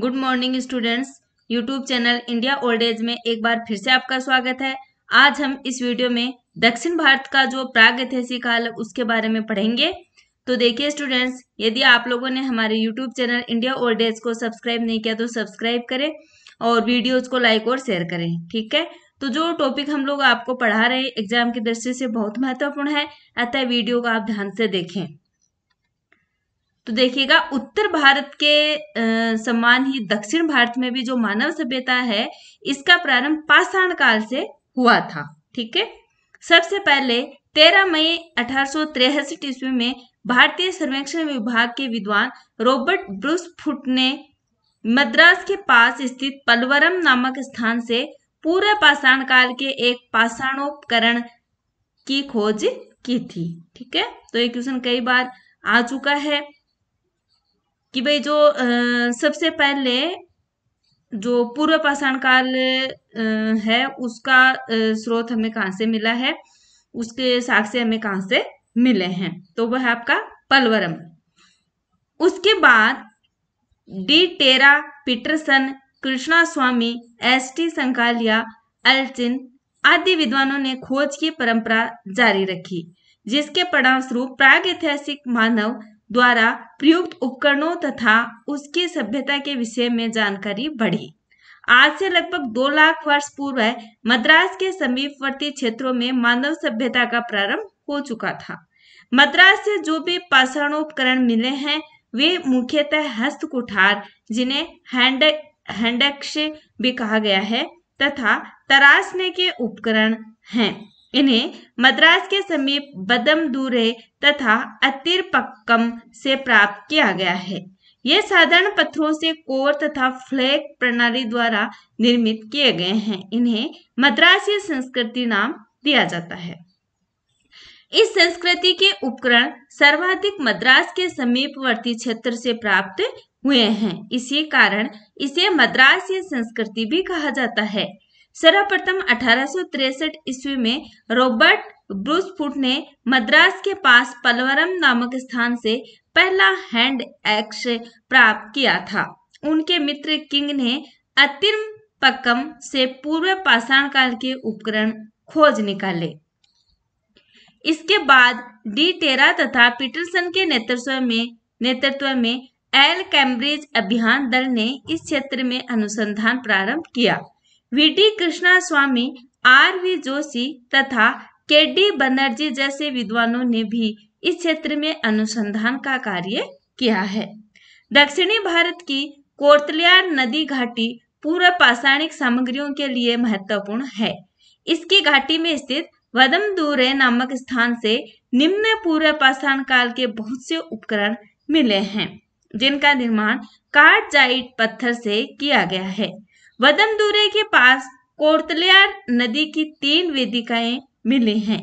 Good morning students YouTube channel India old age में एक बार फिर से आपका स्वागत है आज हम इस वीडियो में दक्षिण भारत का जो ऐतिहासिक काल उसके बारे में पढ़ेंगे तो देखिए स्टूडेंट्स यदि आप लोगों ने हमारे YouTube channel India old age को सब्सक्राइब नहीं किया तो सब्सक्राइब करें और वीडियोज को लाइक और शेयर करें ठीक है तो जो टॉपिक हम लोग आपको पढ़ा रहे एग्जाम की दृष्टि से बहुत महत्वपूर्ण है अतः वीडियो को आप ध्यान से देखें तो देखिएगा उत्तर भारत के आ, समान ही दक्षिण भारत में भी जो मानव सभ्यता है इसका प्रारंभ पाषाण काल से हुआ था ठीक है सबसे पहले 13 मई अठारह ईस्वी में भारतीय सर्वेक्षण विभाग के विद्वान रॉबर्ट ब्रूस फुट ने मद्रास के पास स्थित पलवरम नामक स्थान से पूरे पाषाण काल के एक पाषाणोपकरण की खोज की थी ठीक है तो ये क्वेश्चन कई बार आ चुका है कि भाई जो सबसे पहले जो पूर्व पाषाण काल है उसका स्रोत हमें कहाँ से मिला है उसके साक्ष्य हमें कहाँ से मिले हैं तो वह है आपका पलवरम उसके बाद de Terra Paterson Krishnaswami S T Sankalia Allchin आदि विद्वानों ने खोज की परंपरा जारी रखी जिसके परिणाम स्वरूप प्राग ऐतिहासिक मानव द्वारा प्रयुक्त उपकरणों तथा उसकी सभ्यता के विषय में जानकारी बढ़ी आज से लगभग दो लाख वर्ष पूर्व मद्रास के समीपवर्ती क्षेत्रों में मानव सभ्यता का प्रारंभ हो चुका था मद्रास से जो भी उपकरण मिले हैं वे मुख्यतः हस्त कुठार जिन्हें हैंड हैंडक्ष भी कहा गया है तथा तराशने के उपकरण हैं इन्हें मद्रास के समीप बदम दूरे तथा अतिरपक्कम से प्राप्त किया गया है ये साधारण पत्थरों से कोर तथा फ्लैग प्रणाली द्वारा निर्मित किए गए हैं इन्हें मद्रासी संस्कृति नाम दिया जाता है इस संस्कृति के उपकरण सर्वाधिक मद्रास के समीपवर्ती क्षेत्र से प्राप्त हुए हैं इसी कारण इसे मद्रासी संस्कृति भी कहा जाता है सर्वप्रथम अठारह ईस्वी में रॉबर्ट ब्रूसफुट ने मद्रास के पास पलवरम नामक स्थान से पहला हैंड एक्स प्राप्त किया था उनके मित्र किंग ने अतिम पक्कम से पूर्व पाषाण काल के उपकरण खोज निकाले इसके बाद डी टेरा तथा पीटरसन के नेतृत्व में नेतृत्व में एल कैम्ब्रिज अभियान दल ने इस क्षेत्र में अनुसंधान प्रारंभ किया VT Krishnaswami R V Joshi तथा के डी बनर्जी जैसे विद्वानों ने भी इस क्षेत्र में अनुसंधान का कार्य किया है दक्षिणी भारत की कोर्तलियार नदी घाटी पूर्व पाषाणिक सामग्रियों के लिए महत्वपूर्ण है इसकी घाटी में स्थित दूरे नामक स्थान से निम्न पूर्व पाषाण काल के बहुत से उपकरण मिले हैं जिनका निर्माण काट जाइट पत्थर से किया गया है वदमदूरे के पास कोर्तलियार नदी की तीन वेदिकाएं मिली हैं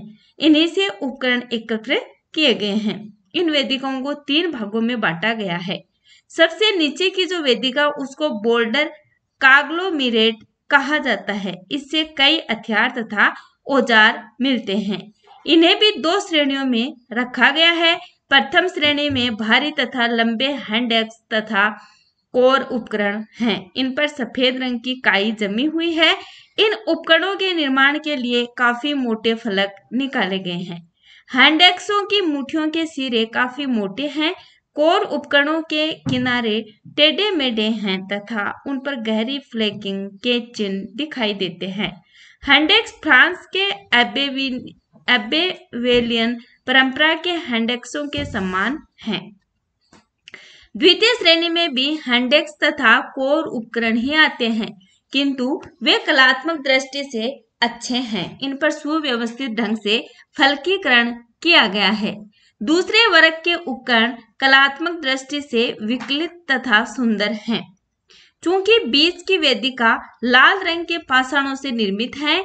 इन्हीं से उपकरण एकत्र किए गए हैं इन वेदिकाओं को तीन भागों में बांटा गया है सबसे नीचे की जो वेदिका उसको बोल्डर कागलोमिरेट कहा जाता है इससे कई हथियार तथा औजार मिलते हैं इन्हें भी दो श्रेणियों में रखा गया है प्रथम श्रेणी में भारी तथा लंबे हैंड एक्स तथा कोर उपकरण हैं इन पर सफेद रंग की काई जमी हुई है इन उपकरणों के निर्माण के लिए काफी मोटे फलक निकाले गए हैं हैंडेक्सों की मुठियों के सिरे काफी मोटे हैं कोर उपकरणों के किनारे टेढ़े मेढ़े हैं तथा उन पर गहरी फ्लेकिंग के चिन्ह दिखाई देते हैं हैंडेक्स फ्रांस के एबेवेलियन परंपरा के हैंडेक्सों के समान हैं द्वितीय श्रेणी में भी हैंडेक्स तथा कोर उपकरण ही आते हैं किंतु वे कलात्मक दृष्टि से अच्छे हैं इन पर सुव्यवस्थित ढंग से फलकीकरण किया गया है दूसरे वर्ग के उपकरण कलात्मक दृष्टि से विकलित तथा सुंदर हैं चूंकि बीज की वेदिका लाल रंग के पाषाणों से निर्मित है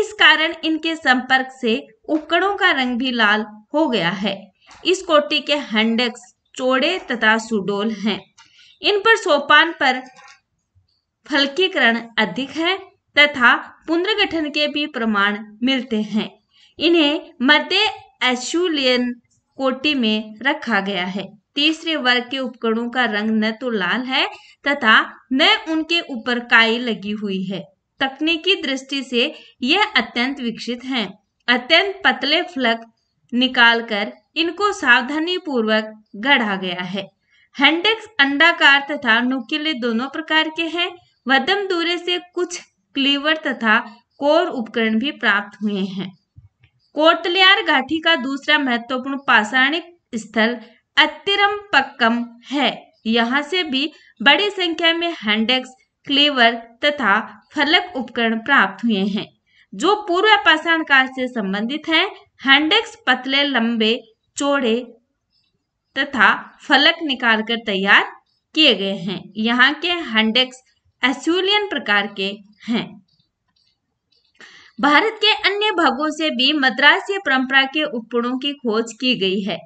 इस कारण इनके संपर्क से उपकरणों का रंग भी लाल हो गया है इस कोटि के हैंडेक्स चौड़े तथा सुडोल हैं इन पर सोपान पर फलकीकरण अधिक है तथा पुनर्गठन के भी प्रमाण मिलते हैं इन्हें मध्य एशुलियन कोटि में रखा गया है तीसरे वर्ग के उपकरणों का रंग न तो लाल है तथा न उनके ऊपर काई लगी हुई है तकनीकी दृष्टि से यह अत्यंत विकसित हैं। अत्यंत पतले फ्लक निकालकर इनको सावधानी पूर्वक गढ़ा गया है हैंडेक्स अंडाकार तथा नुकीले दोनों प्रकार के हैं वदम दूरे से कुछ क्लीवर तथा कोर उपकरण भी प्राप्त हुए हैं कोटलियार घाटी का दूसरा महत्वपूर्ण पाषाणिक स्थल अतिरम पक्कम है यहाँ से भी बड़ी संख्या में हैंडेक्स क्लेवर तथा फलक उपकरण प्राप्त हुए हैं जो पूर्व पाषाण काल से संबंधित है हैंडेक्स पतले लंबे चौड़े तथा फलक निकाल कर तैयार किए गए हैं यहाँ के हंडेक्स एसुलियन प्रकार के हैं भारत के अन्य भागों से भी मद्रासीय परंपरा के उपकरणों की खोज की गई है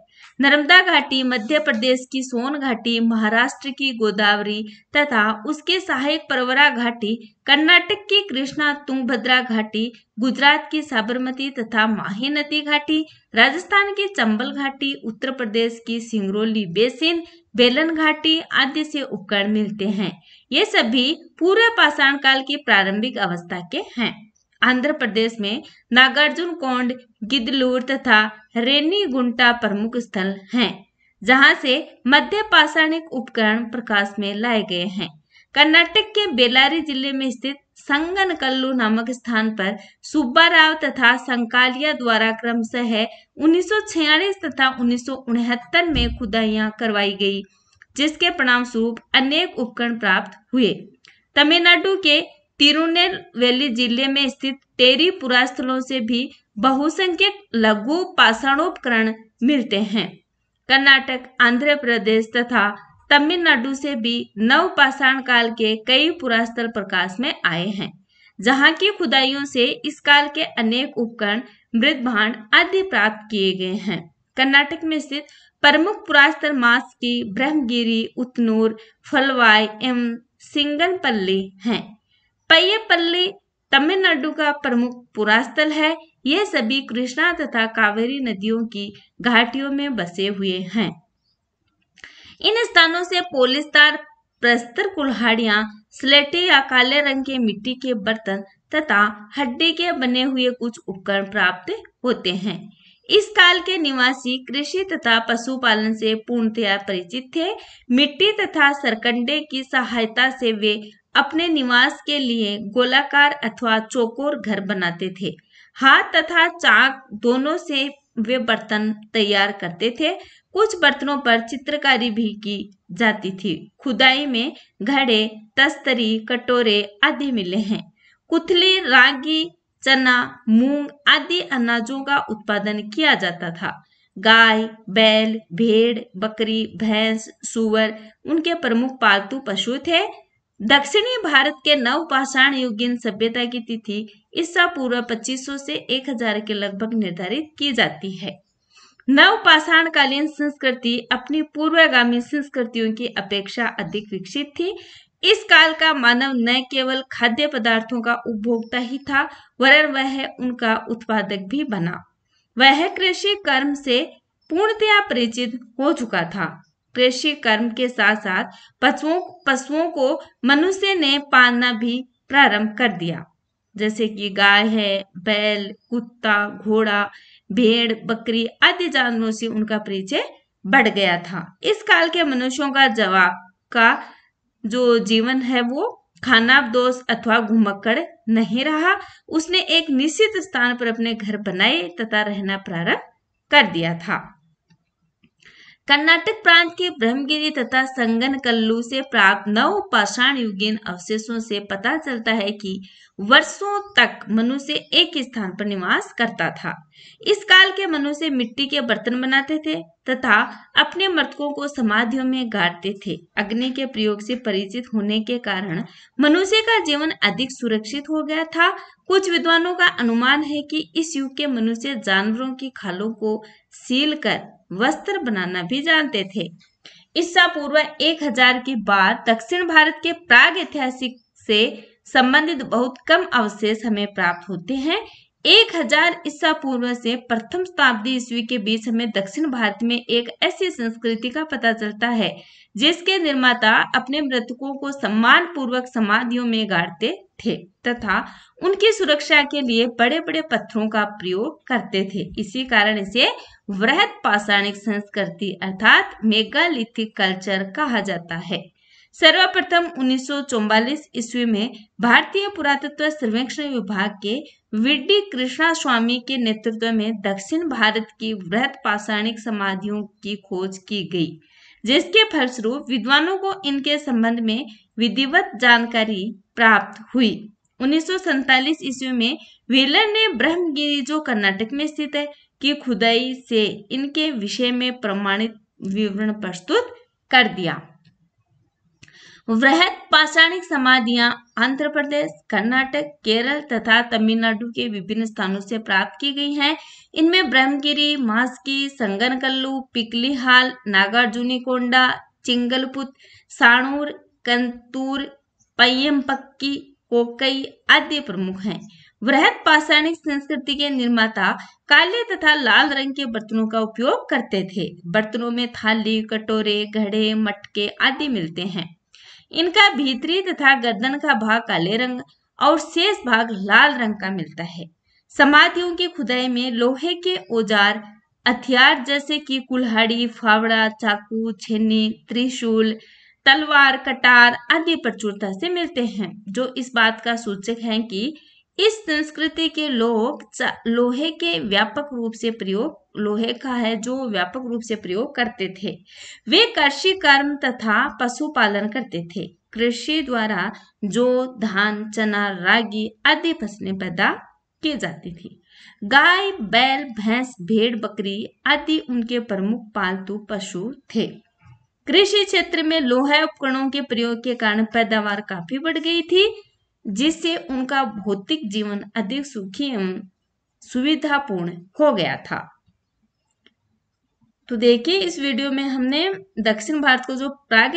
नर्मदा घाटी मध्य प्रदेश की सोन घाटी महाराष्ट्र की गोदावरी तथा उसके सहायक परवरा घाटी कर्नाटक की कृष्णा तुंगभद्रा घाटी गुजरात की साबरमती तथा माही नदी घाटी राजस्थान की चंबल घाटी उत्तर प्रदेश की सिंगरौली बेसिन बेलन घाटी आदि से उपकरण मिलते हैं ये सभी पूरे पाषाण काल की प्रारंभिक अवस्था के हैं आंध्र प्रदेश में नागार्जुन कोंड गिदलूर तथा रेनी गुंटा प्रमुख स्थल हैं जहां से मध्य पाषाणिक उपकरण प्रकाश में लाए गए हैं कर्नाटक के बेलारी जिले में स्थित संगनकल्लू नामक स्थान पर सुब्बा राव तथा संकालिया द्वारा क्रमशः उन्नीस तथा उन्नीस में खुदाइया करवाई गई जिसके परिणाम स्वरूप अनेक उपकरण प्राप्त हुए तमिलनाडु के तिरुनेलवेली जिले में स्थित टेरी पुरास्थलों से भी बहुसंख्यक लघु पाषाणोपकरण मिलते हैं कर्नाटक आंध्र प्रदेश तथा तमिलनाडु से भी नव पाषाण काल के कई पुरास्थल प्रकाश में आए हैं जहाँ की खुदाइयों से इस काल के अनेक उपकरण मृत भांड आदि प्राप्त किए गए हैं कर्नाटक में स्थित प्रमुख पुरास्तर मास की ब्रह्मगिरी उतनूर फलवाई एवं सिंगनपल्ली हैं पय्यपल्ली तमिलनाडु का प्रमुख पुरास्थल है ये सभी कृष्णा तथा कावेरी नदियों की घाटियों में बसे हुए हैं इन स्थानों से पोलिस्तार प्रस्तर कुल्हाड़िया स्लेटे या काले रंग के मिट्टी के बर्तन तथा हड्डी के बने हुए कुछ उपकरण प्राप्त होते हैं इस काल के निवासी कृषि तथा पशुपालन से पूर्णतया परिचित थे मिट्टी तथा सरकंडे की सहायता से वे अपने निवास के लिए गोलाकार अथवा चौकोर घर बनाते थे हाथ तथा चाक दोनों से वे बर्तन तैयार करते थे कुछ बर्तनों पर चित्रकारी भी की जाती थी खुदाई में घड़े तस्तरी कटोरे आदि मिले हैं कुथली रागी चना मूंग आदि अनाजों का उत्पादन किया जाता था गाय बैल भेड़ बकरी भैंस सुअर उनके प्रमुख पालतू पशु थे दक्षिणी भारत के पाषाण युगीन सभ्यता की तिथि ईसा पूर्व 2500 से 1000 के लगभग निर्धारित की जाती है पाषाण कालीन संस्कृति अपनी पूर्वगामी संस्कृतियों की अपेक्षा अधिक विकसित थी इस काल का मानव न केवल खाद्य पदार्थों का उपभोक्ता ही था वरन वह उनका उत्पादक भी बना वह कृषि कर्म से पूर्णतया परिचित हो चुका था कृषि कर्म के साथ साथ पशुओं पशुओं को मनुष्य ने पालना भी प्रारंभ कर दिया जैसे कि गाय है बैल कुत्ता घोड़ा भेड़ बकरी आदि जानवरों से उनका परिचय बढ़ गया था इस काल के मनुष्यों का जवाब का जो जीवन है वो खाना दोस्त अथवा घुमक्कड़ नहीं रहा उसने एक निश्चित स्थान पर अपने घर बनाए तथा रहना प्रारंभ कर दिया था कर्नाटक प्रांत के ब्रह्मगिरी तथा संगन कल्लू से प्राप्त नव पाषाण युगीन अवशेषों से पता चलता है कि वर्षों तक मनुष्य एक स्थान पर निवास करता था इस काल के मनुष्य मिट्टी के बर्तन बनाते थे तथा अपने मृतकों को समाधियों में गाड़ते थे अग्नि के प्रयोग से परिचित होने के कारण मनुष्य का जीवन अधिक सुरक्षित हो गया था कुछ विद्वानों का अनुमान है कि इस युग के मनुष्य जानवरों की खालों को सील कर वस्त्र बनाना भी जानते थे ईसा पूर्व 1000 के बाद दक्षिण भारत के प्राग ऐतिहासिक से संबंधित बहुत कम अवशेष हमें प्राप्त होते हैं एक हजार ईसा पूर्व से प्रथम शताब्दी ईस्वी के बीच हमें दक्षिण भारत में एक ऐसी संस्कृति का पता चलता है जिसके निर्माता अपने मृतकों को सम्मान पूर्वक समाधियों में गाड़ते थे तथा उनकी सुरक्षा के लिए बड़े बड़े पत्थरों का प्रयोग करते थे इसी कारण इसे वृहत पाषाणिक संस्कृति अर्थात मेगालिथिक कल्चर कहा जाता है सर्वप्रथम 1944 ईस्वी में भारतीय पुरातत्व सर्वेक्षण विभाग के विडी कृष्णा स्वामी के नेतृत्व में दक्षिण भारत की वृहत पाषाणिक समाधियों की खोज की गई जिसके फलस्वरूप विद्वानों को इनके संबंध में विधिवत जानकारी प्राप्त हुई उन्नीस ईस्वी में वेलर ने ब्रह्मगिरी जो कर्नाटक में स्थित है की खुदाई से इनके विषय में प्रमाणित विवरण प्रस्तुत कर दिया वृहद पाषाणिक समाधियां आंध्र प्रदेश कर्नाटक केरल तथा तमिलनाडु के विभिन्न स्थानों से प्राप्त की गई हैं इनमें ब्रह्मगिरी मास्की संगनकल्लू पिकलीहाल नागार्जुनिकोंडा चिंगलपुत साणूर कंतूर पय्यम्पक्की कोकई आदि प्रमुख हैं वृहद पाषाणिक संस्कृति के निर्माता काले तथा लाल रंग के बर्तनों का उपयोग करते थे बर्तनों में थाली कटोरे घड़े मटके आदि मिलते हैं इनका भीतरी तथा गर्दन का भाग काले रंग और शेष भाग लाल रंग का मिलता है समाधियों की खुदाई में लोहे के औजार हथियार जैसे कि कुल्हाड़ी फावड़ा चाकू छेनी त्रिशूल तलवार कटार आदि प्रचुरता से मिलते हैं जो इस बात का सूचक है कि इस संस्कृति के लोग लोहे के व्यापक रूप से प्रयोग लोहे का है जो व्यापक रूप से प्रयोग करते थे वे कृषि कर्म तथा पशुपालन करते थे कृषि द्वारा जो धान चना रागी आदि फसलें पैदा की जाती थी गाय बैल भैंस भेड़ बकरी आदि उनके प्रमुख पालतू पशु थे कृषि क्षेत्र में लोहे उपकरणों के प्रयोग के कारण पैदावार काफी बढ़ गई थी जिससे उनका भौतिक जीवन अधिक सुखी एवं सुविधापूर्ण हो गया था तो देखिए इस वीडियो में हमने दक्षिण भारत को जो प्राग